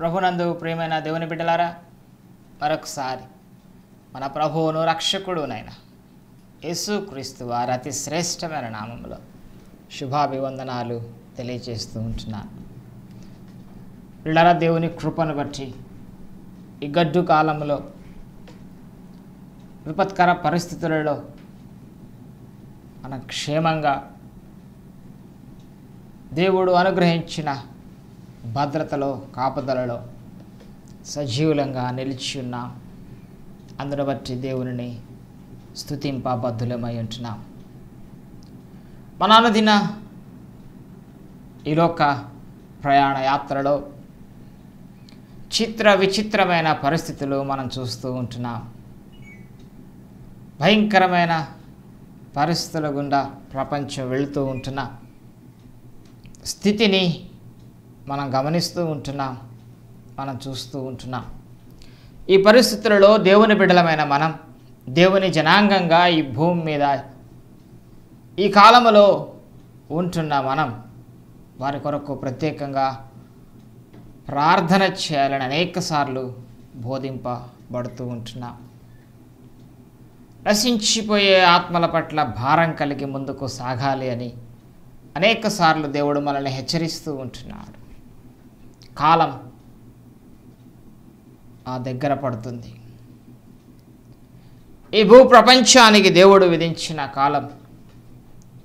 ప్రభునందు ప్రియమైన దేవుని బిడ్డలారా మరొకసారి మన ప్రభువును రక్షకుడునైనా యేసుక్రీస్తు వారి అతి శ్రేష్టమైన నామంలో శుభాభివందనాలు తెలియజేస్తూ ఉంటున్నాను పిల్లల దేవుని కృపను బట్టి ఈ గడ్డు కాలంలో విపత్కర పరిస్థితులలో మనం క్షేమంగా దేవుడు అనుగ్రహించిన భద్రతలో కాపుదలలో సజీవులంగా నిలిచి ఉన్న అందును బట్టి దేవుని స్థుతింపబద్ధులమై ఉంటున్నాం మనానుదిన ఈలోక ప్రయాణ యాత్రలో చిత్ర విచిత్రమైన పరిస్థితులు మనం చూస్తూ ఉంటున్నాం భయంకరమైన పరిస్థితుల గుండా ప్రపంచం వెళుతూ ఉంటున్న స్థితిని మనం గమనిస్తూ ఉంటున్నాం మనం చూస్తూ ఉంటున్నాం ఈ పరిస్థితులలో దేవుని బిడ్డలమైన మనం దేవుని జనాంగంగా ఈ భూమి మీద ఈ కాలంలో ఉంటున్న మనం వారి కొరకు ప్రత్యేకంగా ప్రార్థన చేయాలని అనేకసార్లు బోధింపబడుతూ ఉంటున్నాం నశించిపోయే ఆత్మల పట్ల భారం కలిగి ముందుకు సాగాలి అని అనేకసార్లు దేవుడు మనల్ని హెచ్చరిస్తూ ఉంటున్నాడు కాలం ఆ దగ్గర పడుతుంది ఈ భూప్రపంచానికి దేవుడు విధించిన కాలం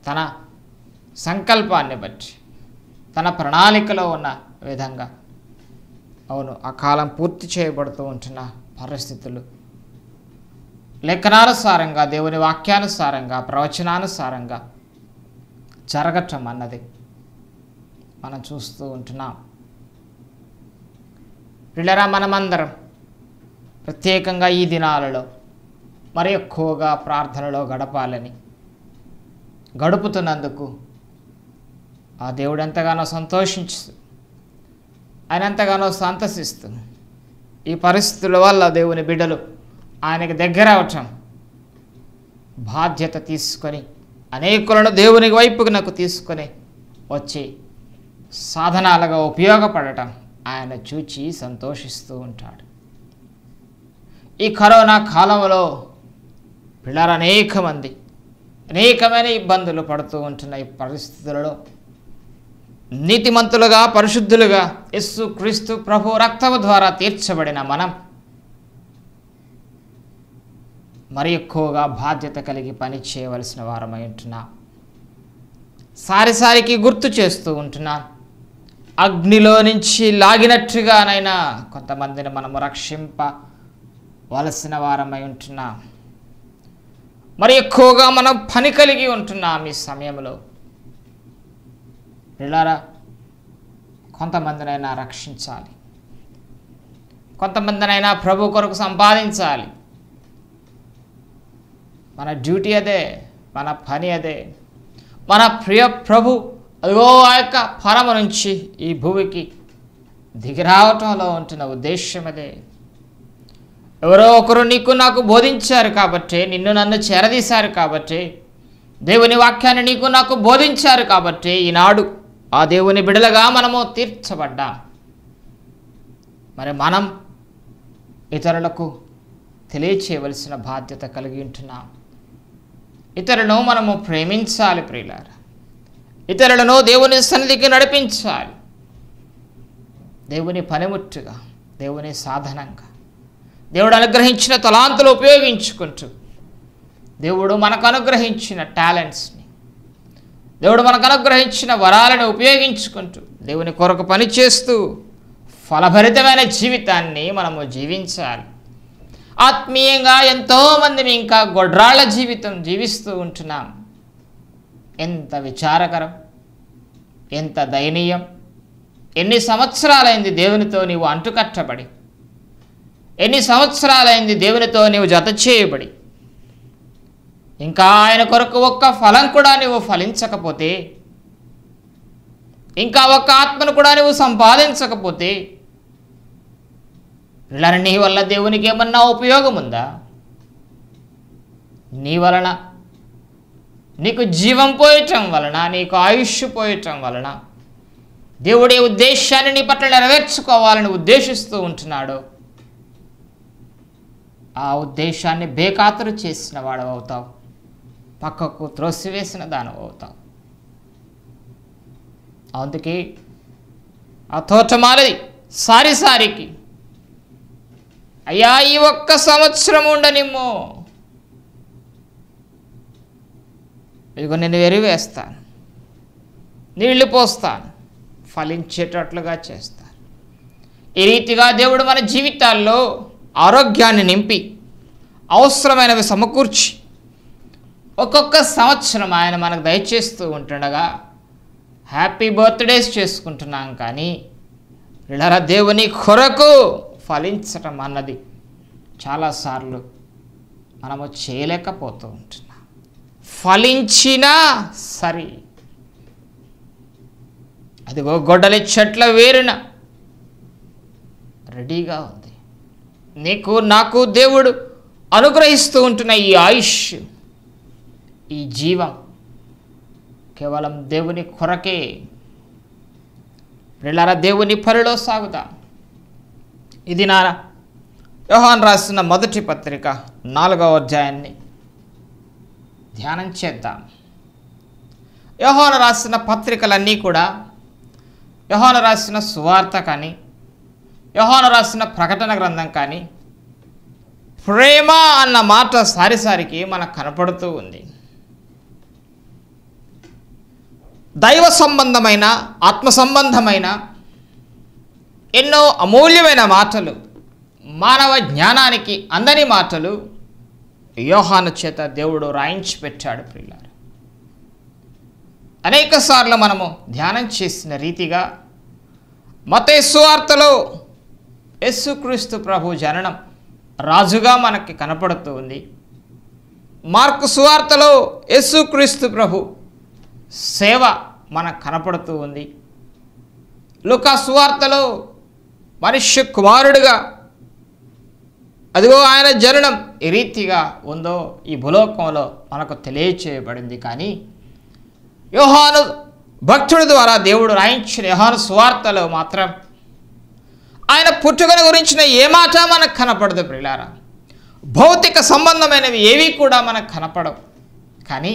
తన సంకల్పాన్ని బట్టి తన ప్రణాళికలో ఉన్న విధంగా అవును ఆ కాలం పూర్తి చేయబడుతూ ఉంటున్న పరిస్థితులు లేఖనానుసారంగా దేవుని వాక్యానుసారంగా ప్రవచనానుసారంగా జరగటం అన్నది మనం చూస్తూ ఉంటున్నాం పిల్లరా మనమందరం ప్రత్యేకంగా ఈ దినాలలో మరి ఎక్కువగా ప్రార్థనలో గడపాలని గడుపుతున్నందుకు ఆ దేవుడు ఎంతగానో సంతోషించు ఆయన ఎంతగానో సంతసిస్తుంది ఈ పరిస్థితుల వల్ల దేవుని బిడ్డలు ఆయనకి దగ్గర అవటం బాధ్యత తీసుకొని అనేకులను దేవుని వైపునకు నాకు తీసుకొని వచ్చి సాధనాలుగా ఉపయోగపడటం ఆయన చూచి సంతోషిస్తూ ఉంటాడు ఈ కరోనా కాలంలో పిల్లలు అనేక మంది అనేకమైన ఇబ్బందులు పడుతూ ఉంటున్న ఈ పరిస్థితులలో నీతిమంతులుగా పరిశుద్ధులుగా యస్సు క్రీస్తు ప్రభు రక్తము ద్వారా తీర్చబడిన మనం మరి ఎక్కువగా బాధ్యత కలిగి పని చేయవలసిన వారమై ఉంటున్నాం సారిసారికి గుర్తు చేస్తూ ఉంటున్నాను అగ్నిలో నుంచి లాగినట్టుగానైనా కొంతమందిని మనము రక్షింప వలసిన వారమై ఉంటున్నాం మరి ఎక్కువగా మనం పని కలిగి ఉంటున్నాం ఈ సమయంలో వెళ్ళారా కొంతమందినైనా రక్షించాలి కొంతమందినైనా ప్రభు కొరకు సంపాదించాలి మన డ్యూటీ అదే మన పని అదే మన ప్రియ ప్రభు అదిగో ఆ యొక్క పరమ నుంచి ఈ భూమికి దిగిరావటంలో ఉంటున్న ఉద్దేశం అదే ఎవరో ఒకరు నీకు నాకు బోధించారు కాబట్టి నిన్ను నన్ను చేరదీశారు కాబట్టి దేవుని వాక్యాన్ని నీకు నాకు బోధించారు కాబట్టి ఈనాడు ఆ దేవుని బిడలగా మనము తీర్చబడ్డా మరి మనం ఇతరులకు తెలియచేయవలసిన బాధ్యత కలిగి ఉంటున్నాం ఇతరులను మనము ప్రేమించాలి ప్రియులారు ఇతరులను దేవుని సన్నిధికి నడిపించాలి దేవుని పనిముట్టుగా దేవుని సాధనంగా దేవుడు అనుగ్రహించిన తలాంతులు ఉపయోగించుకుంటూ దేవుడు మనకు అనుగ్రహించిన టాలెంట్స్ని దేవుడు మనకు అనుగ్రహించిన వరాలను ఉపయోగించుకుంటూ దేవుని కొరకు పనిచేస్తూ ఫలభరితమైన జీవితాన్ని మనము జీవించాలి ఆత్మీయంగా ఎంతోమంది ఇంకా గొడ్రాళ్ల జీవితం జీవిస్తూ ఉంటున్నాం ఎంత విచారకరం ఎంత దయనీయం ఎన్ని సంవత్సరాలైంది దేవునితో నీవు అంటుకట్టబడి ఎన్ని సంవత్సరాలైంది దేవునితో నీవు జత చేయబడి ఇంకా ఆయన కొరకు ఒక్క ఫలం కూడా నువ్వు ఫలించకపోతే ఇంకా ఒక్క ఆత్మను కూడా నువ్వు సంపాదించకపోతే ఇలా నీ వల్ల దేవునికి ఏమన్నా ఉపయోగం ఉందా నీ వలన నీకు జీవం పోయటం వలన నీకు ఆయుష్ పోయటం వలన దేవుడి ఉద్దేశాన్ని నీ పట్ల నెరవేర్చుకోవాలని ఉద్దేశిస్తూ ఉంటున్నాడు ఆ ఉద్దేశాన్ని బేఖాతరు చేసిన వాడు అవుతావు పక్కకు త్రోసివేసిన దాని అవుతావు అందుకే ఆ తోటమాలది సారి సారికి అయ్యా ఈ ఒక్క సంవత్సరం ఉండనిమ్మో ఇదిగో నేను వెరివేస్తాను నీళ్లు పోస్తాను ఫలించేటట్లుగా చేస్తాను ఈ రీతిగా దేవుడు మన జీవితాల్లో ఆరోగ్యాన్ని నింపి అవసరమైనవి సమకూర్చి ఒక్కొక్క సంవత్సరం ఆయన మనకు దయచేస్తూ ఉంటుండగా హ్యాపీ బర్త్డేస్ చేసుకుంటున్నాం కానీ ఇళ్ళ దేవుని కొరకు ఫలించటం అన్నది చాలాసార్లు మనము చేయలేకపోతూ ఉంటున్నాం ఫలించినా సరే అదిగో గొడ్డలి చెట్ల వేరిన రెడీగా ఉంది నీకు నాకు దేవుడు అనుగ్రహిస్తూ ఉంటున్న ఈ ఆయుష్ ఈ జీవం కేవలం దేవుని కొరకే పిల్లల దేవుని పరిలో సాగుదా ఇది నా యోహాన్ రాసిన మొదటి పత్రిక నాలుగవ అధ్యాయాన్ని ధ్యానం చేద్దాం యోహోన రాసిన పత్రికలన్నీ కూడా యోహోన రాసిన సువార్త కానీ యోహోన రాసిన ప్రకటన గ్రంథం కానీ ప్రేమ అన్న మాట సారిసారికి మనకు కనపడుతూ ఉంది దైవ సంబంధమైన ఆత్మ సంబంధమైన ఎన్నో అమూల్యమైన మాటలు మానవ జ్ఞానానికి అందని మాటలు యోహాను చేత దేవుడు రాయించి పెట్టాడు ప్రియులారు అనేక సార్లు మనము ధ్యానం చేసిన రీతిగా మత సువార్తలో యేసుక్రీస్తు ప్రభు జననం రాజుగా మనకి కనపడుతూ ఉంది మార్కు సువార్తలో యేసుక్రీస్తు ప్రభు సేవ మనకు కనపడుతూ ఉంది లుకా సువార్తలో మనుష్య కుమారుడిగా అదిగో ఆయన జననం ఈ రీతిగా ఉందో ఈ భూలోకంలో మనకు తెలియచేయబడింది కానీ యోహాను భక్తుడి ద్వారా దేవుడు రాయించిన యోహాను సువార్తలో మాత్రం ఆయన పుట్టుకను గురించిన ఏ మాట మనకు కనపడదు ప్రిలారా భౌతిక సంబంధమైనవి ఏవి కూడా మనకు కనపడవు కానీ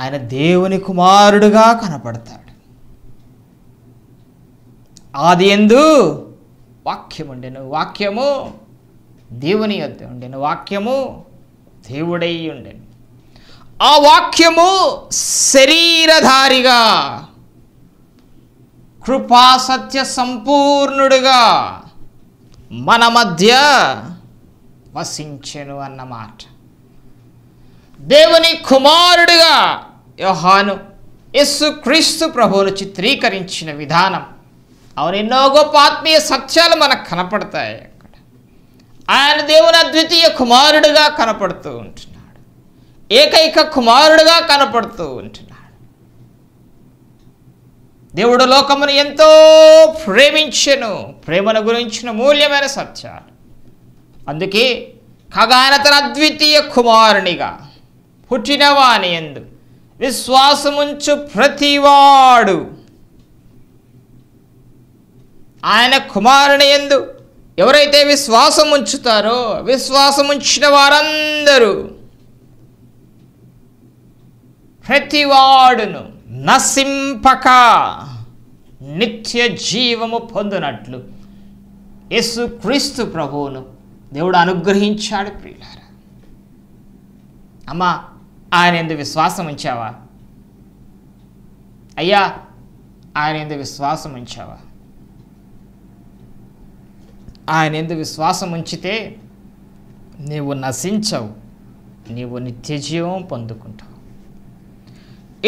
ఆయన దేవుని కుమారుడుగా కనపడతాడు ఆది ఎందు వాక్యముండెను వాక్యము దేవుని యొద్ద ఉండేను వాక్యము దేవుడై ఉండేను ఆ వాక్యము శరీరధారిగా కృపా సత్య సంపూర్ణుడుగా మన మధ్య వసించెను అన్నమాట దేవుని కుమారుడుగా యోహాను యస్సు క్రీస్తు ప్రభువును చిత్రీకరించిన విధానం అవునెన్నో ఎన్నో గొప్ప ఆత్మీయ సత్యాలు మనకు కనపడతాయి ఆయన దేవుని అద్వితీయ కుమారుడుగా కనపడుతూ ఉంటున్నాడు ఏకైక కుమారుడుగా కనపడుతూ ఉంటున్నాడు దేవుడు లోకమును ఎంతో ప్రేమించను ప్రేమను గురించిన మూల్యమైన సత్యాలు అందుకే కాగా తన అద్వితీయ కుమారునిగా పుట్టినవాని ఎందు విశ్వాసముంచు ప్రతివాడు ఆయన కుమారుని ఎందు ఎవరైతే విశ్వాసం ఉంచుతారో విశ్వాసం ఉంచిన వారందరూ ప్రతివాడును నసింపక నిత్య జీవము పొందినట్లు యస్సు క్రీస్తు ప్రభువును దేవుడు అనుగ్రహించాడు ప్రియులారా అమ్మా ఆయన ఎందు విశ్వాసం ఉంచావా అయ్యా ఆయన ఎందు విశ్వాసం ఉంచావా ఆయన ఎందు విశ్వాసం ఉంచితే నీవు నశించవు నీవు నిత్యజీవం పొందుకుంటావు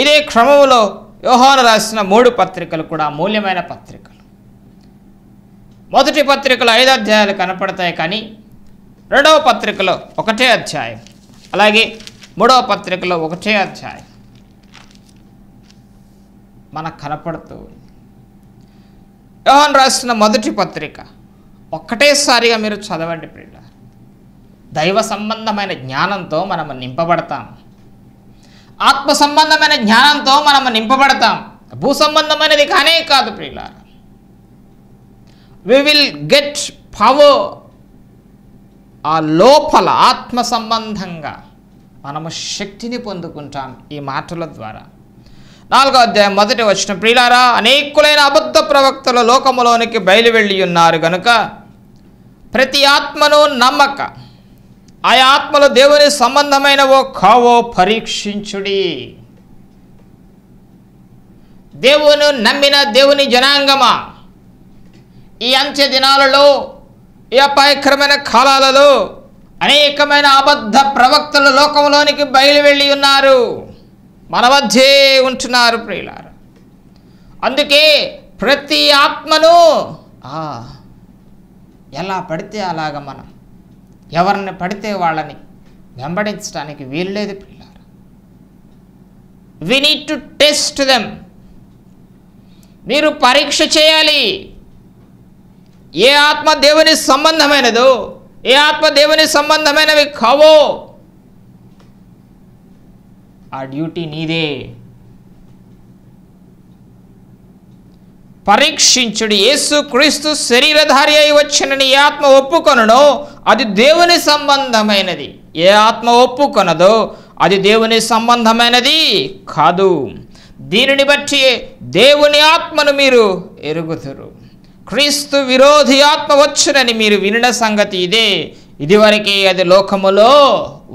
ఇదే క్రమంలో యోహాను రాసిన మూడు పత్రికలు కూడా అమూల్యమైన పత్రికలు మొదటి పత్రికలో ఐదు అధ్యాయాలు కనపడతాయి కానీ రెండవ పత్రికలో ఒకటే అధ్యాయం అలాగే మూడవ పత్రికలో ఒకటే అధ్యాయం మనకు కనపడుతూ యోహన్ రాసిన మొదటి పత్రిక ఒక్కటేసారిగా మీరు చదవండి ప్రియుల దైవ సంబంధమైన జ్ఞానంతో మనం నింపబడతాం ఆత్మ సంబంధమైన జ్ఞానంతో మనం నింపబడతాం భూ సంబంధమైనది కానే కాదు ప్రియుల వి విల్ గెట్ పవర్ ఆ లోపల ఆత్మ సంబంధంగా మనము శక్తిని పొందుకుంటాం ఈ మాటల ద్వారా నాలుగో అధ్యాయం మొదటి వచ్చిన ప్రియులారా అనేకులైన అబద్ధ ప్రవక్తలు లోకములోనికి బయలువెళ్ళి ఉన్నారు కనుక ప్రతి ఆత్మను నమ్మక ఆయా ఆత్మలు దేవుని సంబంధమైనవో కావో పరీక్షించుడి దేవుని నమ్మిన దేవుని జనాంగమా ఈ అంత్య దినాలలో ఈ అపాయకరమైన కాలాలలో అనేకమైన అబద్ధ ప్రవక్తలు లోకంలోనికి బయలువెళ్ళి ఉన్నారు మన మధ్యే ఉంటున్నారు ప్రియులారు అందుకే ప్రతి ఆత్మను ఎలా పడితే అలాగ మనం ఎవరిని పడితే వాళ్ళని వెంబడించడానికి వీల్లేదు పిల్లలు పిల్లారు we need to test them మీరు పరీక్ష చేయాలి ఏ ఆత్మ దేవుని సంబంధమైనదో ఏ ఆత్మ దేవుని సంబంధమైనవి కావో ఆ డ్యూటీ నీదే పరీక్షించుడు క్రీస్తు శరీరధారి అయి వచ్చినని ఏ ఆత్మ ఒప్పుకొనడో అది దేవుని సంబంధమైనది ఏ ఆత్మ ఒప్పుకొనదో అది దేవుని సంబంధమైనది కాదు దీనిని బట్టి దేవుని ఆత్మను మీరు ఎరుగుతురు క్రీస్తు విరోధి ఆత్మ వచ్చునని మీరు వినిన సంగతి ఇదే ఇదివరకే అది లోకములో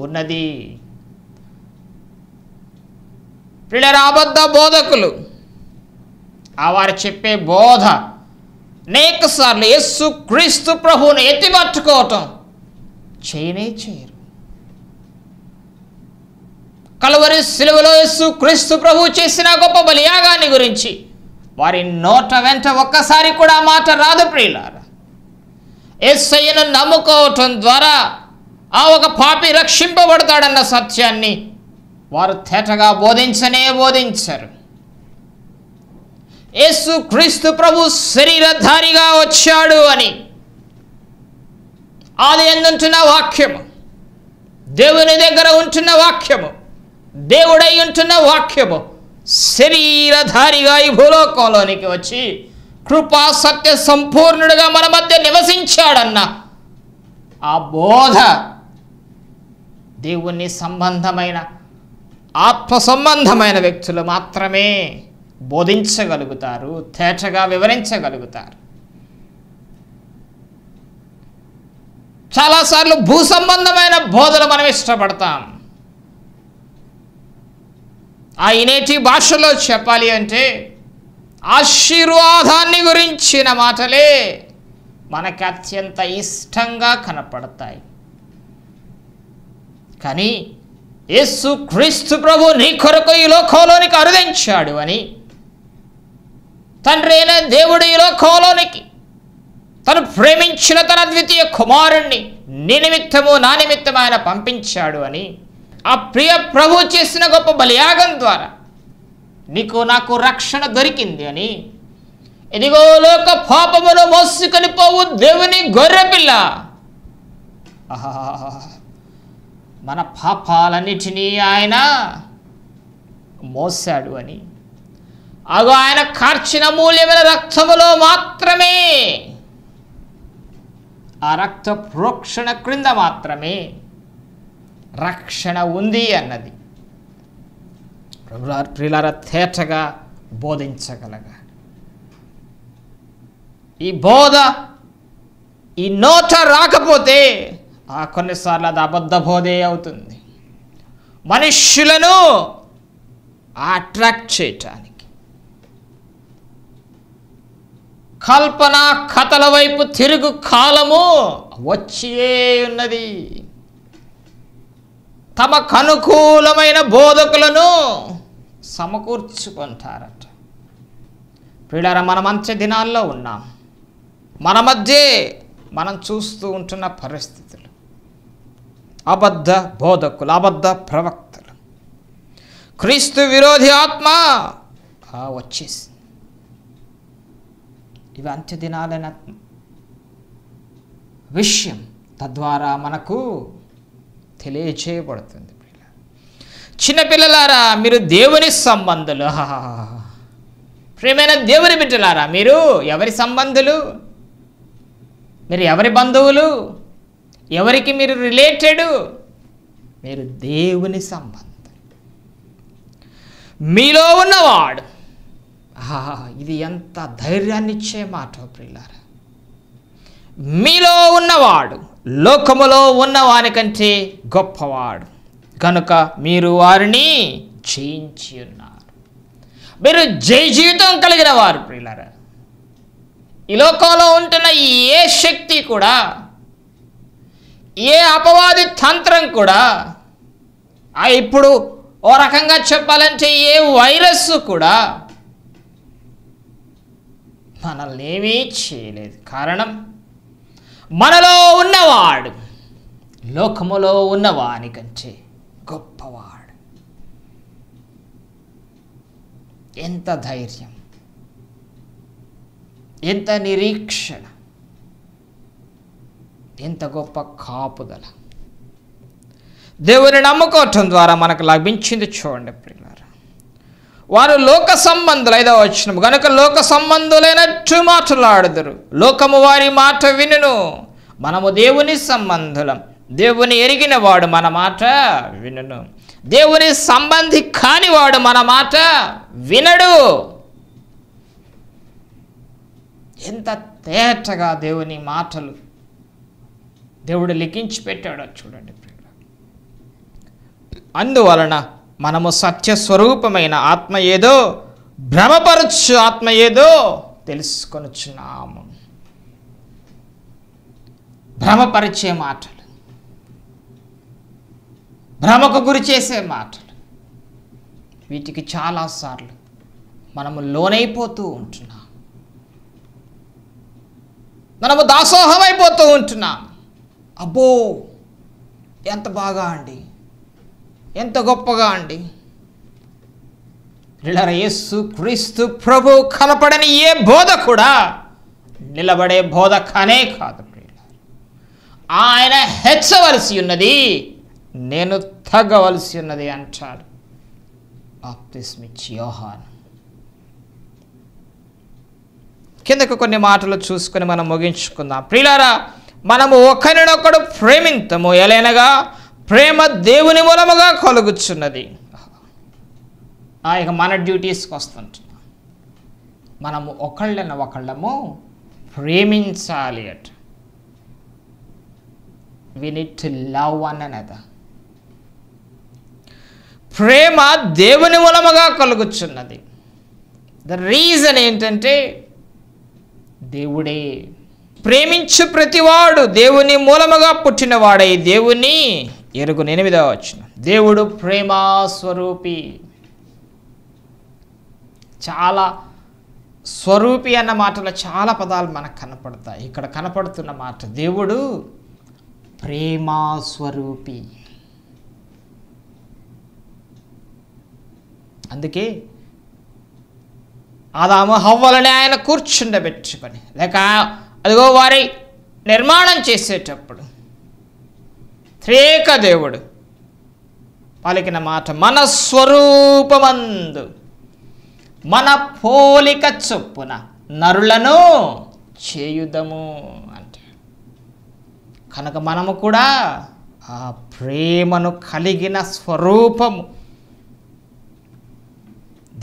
ఉన్నది పిల్లల అబద్ధ బోధకులు ఆ వారు చెప్పే బోధ అనేక సార్లు యస్సు క్రీస్తు ప్రభువును ఎత్తిపట్టుకోవటం చేయనే చేయరు కలవరి సిలువలో యస్సు క్రీస్తు ప్రభు చేసిన గొప్ప బలియాగాన్ని గురించి వారి నోట వెంట ఒక్కసారి కూడా మాట రాదు ప్రియులారా ఎస్ఐను నమ్ముకోవటం ద్వారా ఆ ఒక పాపి రక్షింపబడతాడన్న సత్యాన్ని వారు తేటగా బోధించనే బోధించరు యేసు క్రీస్తు ప్రభు శరీరధారిగా వచ్చాడు అని ఆది ఎందుంటున్న వాక్యము దేవుని దగ్గర ఉంటున్న వాక్యము దేవుడై ఉంటున్న వాక్యము శరీరధారిగా ఈ భూలోకంలోనికి వచ్చి కృపా సత్య సంపూర్ణుడుగా మన మధ్య నివసించాడన్న ఆ బోధ దేవుని సంబంధమైన ఆత్మ సంబంధమైన వ్యక్తులు మాత్రమే బోధించగలుగుతారు తేటగా వివరించగలుగుతారు చాలాసార్లు భూ సంబంధమైన బోధలు మనం ఇష్టపడతాం ఆ ఇనేటి భాషలో చెప్పాలి అంటే ఆశీర్వాదాన్ని గురించిన మాటలే మనకు అత్యంత ఇష్టంగా కనపడతాయి కానీ యేసు క్రీస్తు ప్రభు నీ కొరకు ఈ లోకంలోనికి అరుదించాడు అని తండ్రి అయిన దేవుడు ఈ లోకంలోనికి తను ప్రేమించిన తన ద్వితీయ కుమారుణ్ణి నీ నిమిత్తము నా నిమిత్తం ఆయన పంపించాడు అని ఆ ప్రియ ప్రభు చేసిన గొప్ప బలియాగం ద్వారా నీకు నాకు రక్షణ దొరికింది అని ఎదిగో లోక పాపమును మోసుకొని పోవు దేవుని గొర్రెపిల్ల మన పాపాలన్నిటినీ ఆయన మోసాడు అని అగో ఆయన కార్చిన మూల్యమైన రక్తములో మాత్రమే ఆ రక్త ప్రోక్షణ క్రింద మాత్రమే రక్షణ ఉంది అన్నది ప్రిలార తేటగా బోధించగలగా ఈ బోధ ఈ నోట రాకపోతే ఆ కొన్నిసార్లు అది అబద్ధ బోధే అవుతుంది మనుష్యులను అట్రాక్ట్ చేయటానికి కల్పన కథల వైపు తిరుగు కాలము వచ్చే ఉన్నది తమకు అనుకూలమైన బోధకులను సమకూర్చుకుంటారట ప్రియులారా మన మంచి దినాల్లో ఉన్నాం మన మధ్య మనం చూస్తూ ఉంటున్న పరిస్థితులు అబద్ధ బోధకులు అబద్ధ ప్రవక్తలు క్రీస్తు విరోధి ఆత్మ వచ్చేసింది ఇవి అంత్యదినాలైన విషయం తద్వారా మనకు తెలియచేయబడుతుంది చిన్నపిల్లలారా మీరు దేవుని సంబంధులు ప్రేమైన దేవుని బిడ్డలారా మీరు ఎవరి సంబంధులు మీరు ఎవరి బంధువులు ఎవరికి మీరు రిలేటెడ్ మీరు దేవుని సంబంధం మీలో ఉన్నవాడు ఇది ఎంత ధైర్యాన్నిచ్చే మాట ప్రిల్లారా మీలో ఉన్నవాడు లోకములో ఉన్నవాని కంటే గొప్పవాడు కనుక మీరు వారిని జయించి ఉన్నారు మీరు జయ జీవితం కలిగిన వారు ప్రియులరా ఈ లోకంలో ఉంటున్న ఏ శక్తి కూడా ఏ అపవాది తంత్రం కూడా ఆ ఇప్పుడు ఓ రకంగా చెప్పాలంటే ఏ వైరస్ కూడా మనల్నేమీ చేయలేదు కారణం మనలో ఉన్నవాడు లోకములో ఉన్నవాని కంచే గొప్పవాడు ఎంత ధైర్యం ఎంత నిరీక్షణ ఎంత గొప్ప కాపుదల దేవుని నమ్ముకోవటం ద్వారా మనకు లభించింది చూడండి ప్రియుల వారు లోక సంబంధులు ఐదవ వచ్చిన గనుక లోక సంబంధులైనట్టు మాట్లాడుదురు లోకము వారి మాట వినును మనము దేవుని సంబంధులం దేవుని ఎరిగిన వాడు మన మాట వినును దేవుని సంబంధి కానివాడు మన మాట వినడు ఎంత తేటగా దేవుని మాటలు దేవుడు లిఖించి పెట్టాడో చూడండి అందువలన మనము సత్యస్వరూపమైన ఆత్మ ఏదో భ్రమపరచు ఆత్మ ఏదో తెలుసుకొనుచున్నాము భ్రమపరిచే మాటలు భ్రమకు గురి చేసే మాటలు వీటికి చాలాసార్లు మనము లోనైపోతూ ఉంటున్నాం మనము దాసోహమైపోతూ ఉంటున్నాం అబ్బో ఎంత బాగా అండి ఎంత గొప్పగా అండి నిలర యేసు క్రీస్తు ప్రభు కనపడని ఏ బోధ కూడా నిలబడే బోధ కానే కాదు ఆయన హెచ్చవలసి ఉన్నది నేను తగ్గవలసి ఉన్నది అంటాడు యోహాన్ కిందకు కొన్ని మాటలు చూసుకొని మనం ముగించుకుందాం ప్రియులారా మనము ఒకరినొకడు ప్రేమింతము ఎలైనగా ప్రేమ దేవుని మూలముగా కలుగుచున్నది ఆ యొక్క మన డ్యూటీస్కి వస్తుంటున్నాం మనము ఒకళ్ళని ఒకళ్ళము ప్రేమించాలి at we need to love one another ప్రేమ దేవుని మూలముగా కలుగుచున్నది ద రీజన్ ఏంటంటే దేవుడే ప్రేమించు ప్రతివాడు దేవుని మూలముగా పుట్టినవాడై దేవుని ఎరుగు ఎనిమిదవ వచ్చిన దేవుడు ప్రేమా స్వరూపి చాలా స్వరూపి అన్న మాటలో చాలా పదాలు మనకు కనపడతాయి ఇక్కడ కనపడుతున్న మాట దేవుడు ప్రేమా స్వరూపి అందుకే ఆదాము హవ్వలని ఆయన కూర్చుండబెట్టుకొని లేక అదిగో వారి నిర్మాణం చేసేటప్పుడు త్రేక దేవుడు పలికిన మాట మన స్వరూపమందు మన పోలిక చొప్పున నరులను చేయుదము అంటే కనుక మనము కూడా ఆ ప్రేమను కలిగిన స్వరూపము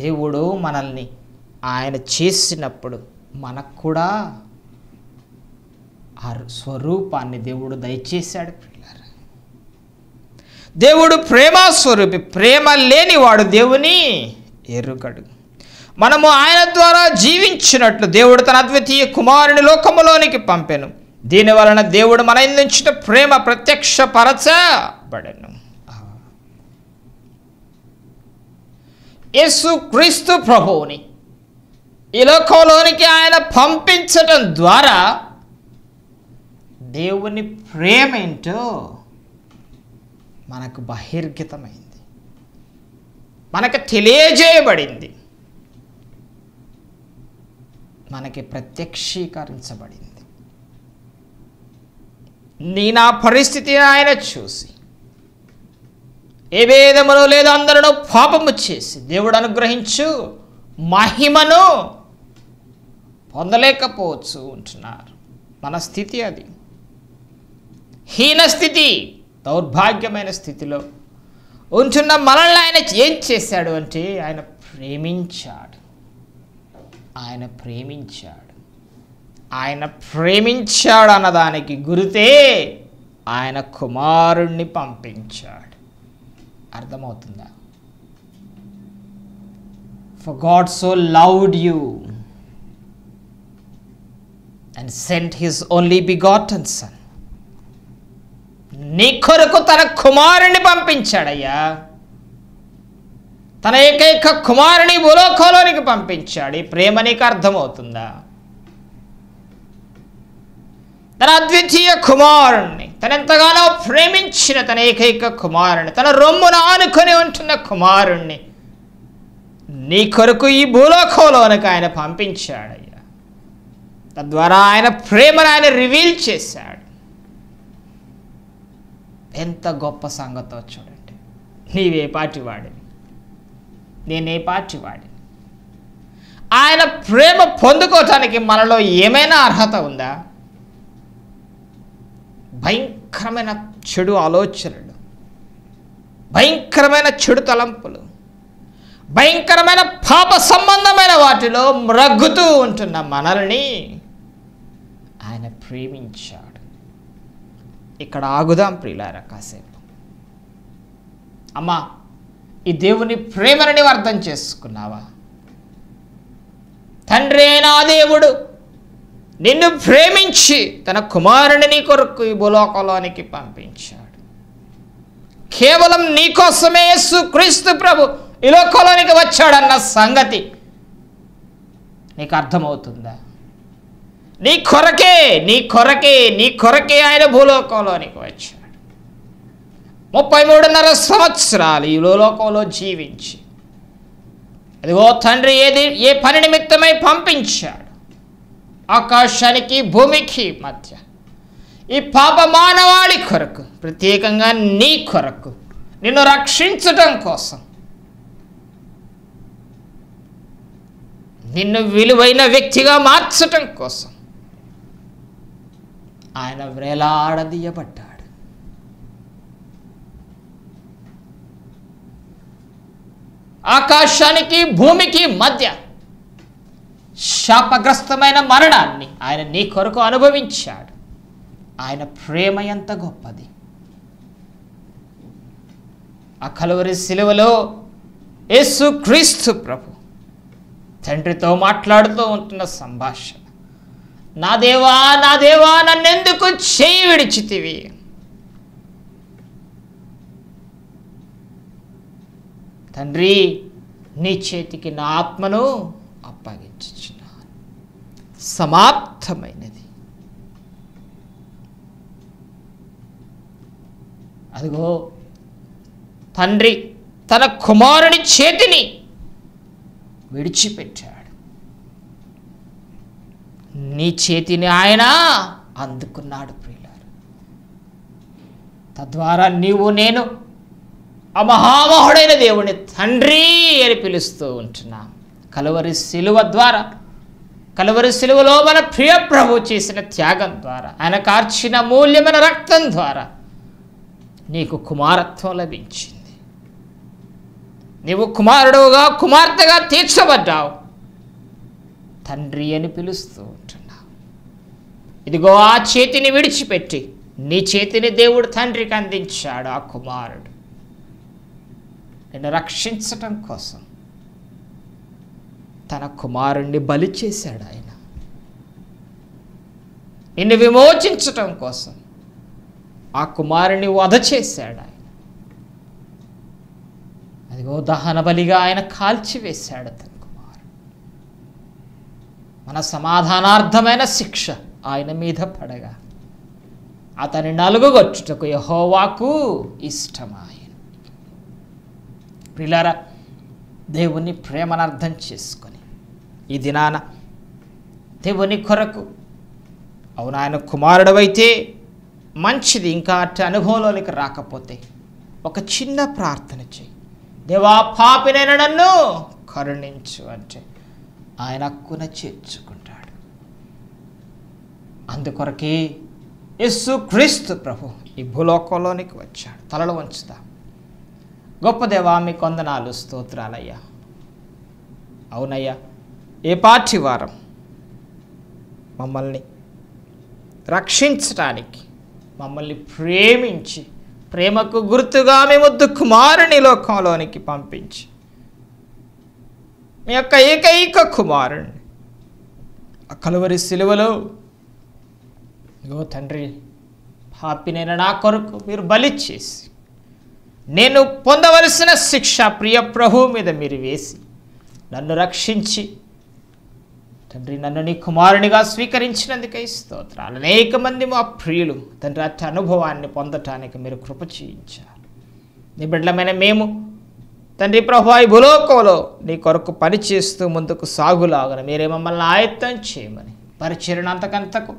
దేవుడు మనల్ని ఆయన చేసినప్పుడు మనకు కూడా ఆ స్వరూపాన్ని దేవుడు దయచేశాడు దేవుడు ప్రేమస్వరూపి ప్రేమ లేనివాడు దేవుని ఎరుగడు మనము ఆయన ద్వారా జీవించినట్లు దేవుడు తన అద్వితీయ కుమారుని లోకములోనికి పంపెను దీని వలన దేవుడు మన ఇందించిన ప్రేమ ప్రత్యక్షపరచబడను యేసు క్రీస్తు ప్రభువుని ఈ లోకంలోనికి ఆయన పంపించటం ద్వారా దేవుని ప్రేమ ఏంటో మనకు బహిర్గతమైంది మనకు తెలియజేయబడింది మనకి ప్రత్యక్షీకరించబడింది నీ నా పరిస్థితిని ఆయన చూసి ఏ భేదములో లేదో అందరూ పాపము చేసి దేవుడు అనుగ్రహించు మహిమను పొందలేకపోవచ్చు ఉంటున్నారు మన స్థితి అది హీన స్థితి దౌర్భాగ్యమైన స్థితిలో ఉంచున్న మనల్ని ఆయన ఏం చేశాడు అంటే ఆయన ప్రేమించాడు ఆయన ప్రేమించాడు ఆయన ప్రేమించాడు అన్నదానికి గురితే ఆయన కుమారుణ్ణి పంపించాడు అర్థమవుతుందా for God so loved you and sent his only and son నీ కొరకు తన కుమారుణ్ణి పంపించాడయ్యా తన ఏకైక కుమారుని భూలోకంలోనికి పంపించాడు ఈ ప్రేమ నీకు అర్థమవుతుందా తన అద్వితీయ కుమారుణ్ణి తనెంతగానో ప్రేమించిన తన ఏకైక కుమారుణ్ణి తన రొమ్మును ఆనుకొని ఉంటున్న కుమారుణ్ణి నీ కొరకు ఈ భూలోకంలోనికి ఆయన పంపించాడయ్యా తద్వారా ఆయన ప్రేమను ఆయన రివీల్ చేశాడు ఎంత గొప్ప సంగతో చూడండి నీవే పార్టీ వాడిని నేనే పార్టీ వాడిని ఆయన ప్రేమ పొందుకోవటానికి మనలో ఏమైనా అర్హత ఉందా భయంకరమైన చెడు ఆలోచనలు భయంకరమైన చెడు తలంపులు భయంకరమైన పాప సంబంధమైన వాటిలో మ్రగ్గుతూ ఉంటున్న మనల్ని ఆయన ప్రేమించారు ఇక్కడ ఆగుదాం ప్రియులార కాసేపు అమ్మా ఈ దేవుని ప్రేమను నువ్వు అర్థం చేసుకున్నావా తండ్రి నా దేవుడు నిన్ను ప్రేమించి తన కుమారుని నీ కొరకు ఈ భూలోకంలోనికి పంపించాడు కేవలం నీ కోసమే క్రీస్తు ప్రభు ఈ లోకంలోనికి వచ్చాడన్న సంగతి నీకు అర్థమవుతుందా నీ కొరకే నీ కొరకే నీ కొరకే ఆయన భూలోకంలోనికి వచ్చాడు ముప్పై మూడున్నర సంవత్సరాలు ఈ భూలోకంలో జీవించి అదిగో తండ్రి ఏది ఏ పని నిమిత్తమై పంపించాడు ఆకాశానికి భూమికి మధ్య ఈ పాప మానవాళి కొరకు ప్రత్యేకంగా నీ కొరకు నిన్ను రక్షించటం కోసం నిన్ను విలువైన వ్యక్తిగా మార్చటం కోసం ఆయన వ్రేలాడదీయబడ్డాడు ఆకాశానికి భూమికి మధ్య శాపగ్రస్తమైన మరణాన్ని ఆయన నీ కొరకు అనుభవించాడు ఆయన ప్రేమ ఎంత గొప్పది ఆ కలువరి శిలువలో యేసు క్రీస్తు ప్రభు తండ్రితో మాట్లాడుతూ ఉంటున్న సంభాషణ నా దేవా నా దేవా నన్నెందుకు చేయి విడిచితివి తండ్రి నీ చేతికి నా ఆత్మను అప్పగించిన సమాప్తమైనది అదిగో తండ్రి తన కుమారుని చేతిని విడిచిపెట్టాడు నీ చేతిని ఆయన అందుకున్నాడు ప్రియులారు తద్వారా నీవు నేను ఆ మహామహుడైన దేవుని తండ్రి అని పిలుస్తూ ఉంటున్నాం కలువరి శిలువ ద్వారా కలువరి శిలువలో మన ప్రియ ప్రభు చేసిన త్యాగం ద్వారా ఆయన కార్చిన మూల్యమైన రక్తం ద్వారా నీకు కుమారత్వం లభించింది నీవు కుమారుడుగా కుమార్తెగా తీర్చబడ్డావు తండ్రి అని పిలుస్తూ ఉంటున్నావు ఇదిగో ఆ చేతిని విడిచిపెట్టి నీ చేతిని దేవుడు తండ్రికి అందించాడు ఆ కుమారుడు నిన్ను రక్షించటం కోసం తన కుమారుణ్ణి బలి చేశాడు ఆయన నిన్ను విమోచించటం కోసం ఆ కుమారుని వధ చేశాడు ఆయన అదిగో దహన బలిగా ఆయన కాల్చివేశాడు తను మన సమాధానార్థమైన శిక్ష ఆయన మీద పడగా అతని వచ్చుటకు యహోవాకు ఇష్టమాయను పిల్లర దేవుని ప్రేమనర్థం చేసుకొని ఈ దినాన దేవుని కొరకు అవును ఆయన కుమారుడవైతే మంచిది ఇంకా అట్టి అనుభవంలోనికి రాకపోతే ఒక చిన్న ప్రార్థన చేయి దేవా పాపినైన నన్ను కరుణించు అంటే ఆయన అక్కున చేర్చుకుంటాడు అందుకొరకే యస్సు క్రీస్తు ప్రభు ఈ భూలోకంలోనికి వచ్చాడు తలలు వంచుతా గొప్ప దేవా మీ కొందనాలు స్తోత్రాలయ్యా అవునయ్యా ఏ పాటి వారం మమ్మల్ని రక్షించటానికి మమ్మల్ని ప్రేమించి ప్రేమకు గుర్తుగా మేము దుఃఖమారుని లోకంలోనికి పంపించి మీ యొక్క ఏకైక కుమారుణ్ణి ఆ కలువరి సిలువలో ఇగో తండ్రి నేను నా కొరకు మీరు బలిచ్చేసి నేను పొందవలసిన శిక్ష ప్రియ ప్రభు మీద మీరు వేసి నన్ను రక్షించి తండ్రి నన్ను నీ కుమారునిగా స్వీకరించినందుకై స్తోత్రాలు అనేక మంది మా ప్రియులు తండ్రి అట్టి అనుభవాన్ని పొందటానికి మీరు కృప చేయించారు నిబిడ్లమైన మేము తండ్రి ప్రభా ఈ భూలోకంలో నీ కొరకు పనిచేస్తూ ముందుకు సాగులాగన మీరే మమ్మల్ని ఆయత్తం చేయమని పరిచరణ అంతకంతకు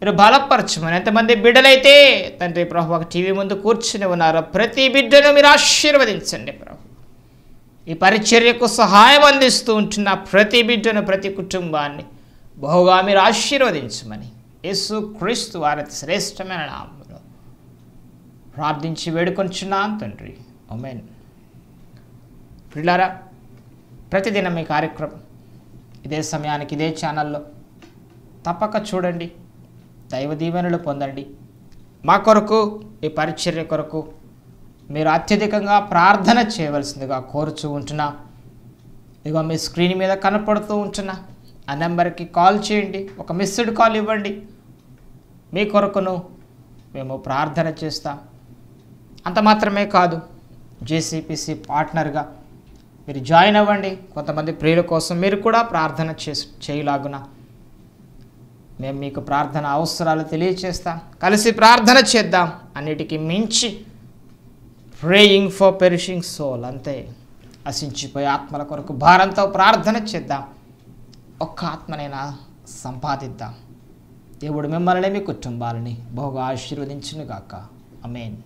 మీరు బలపరచమని ఎంతమంది బిడ్డలైతే తండ్రి ప్రభు ఒక టీవీ ముందు కూర్చుని ఉన్నారో ప్రతి బిడ్డను మీరు ఆశీర్వదించండి ప్రభు ఈ పరిచర్యకు సహాయం అందిస్తూ ఉంటున్న ప్రతి బిడ్డను ప్రతి కుటుంబాన్ని బహుగా మీరు ఆశీర్వదించమని యేసు క్రీస్తు వారి శ్రేష్టమైన నామంలో ప్రార్థించి వేడుకొంచున్నాను తండ్రి ఒమెన్ పిల్లారా ప్రతిదినం ఈ కార్యక్రమం ఇదే సమయానికి ఇదే ఛానల్లో తప్పక చూడండి దైవ దీవెనలు పొందండి మా కొరకు ఈ పరిచర్య కొరకు మీరు అత్యధికంగా ప్రార్థన చేయవలసిందిగా కోరుచూ ఉంటున్నా ఇదిగో మీ స్క్రీన్ మీద కనపడుతూ ఉంటున్నా ఆ నెంబర్కి కాల్ చేయండి ఒక మిస్డ్ కాల్ ఇవ్వండి మీ కొరకును మేము ప్రార్థన చేస్తాం అంత మాత్రమే కాదు జేసీపీసీ పార్ట్నర్గా మీరు జాయిన్ అవ్వండి కొంతమంది ప్రియుల కోసం మీరు కూడా ప్రార్థన చేసు చేయలాగున మేము మీకు ప్రార్థన అవసరాలు తెలియచేస్తాం కలిసి ప్రార్థన చేద్దాం అన్నిటికీ మించి ప్రేయింగ్ ఫర్ పెరిషింగ్ సోల్ అంతే అసించిపోయి ఆత్మల కొరకు భారంతో ప్రార్థన చేద్దాం ఒక్క ఆత్మనైనా సంపాదిద్దాం దేవుడు మిమ్మల్ని మీ కుటుంబాలని బహుగా ఆశీర్వదించునుగాక అమేన్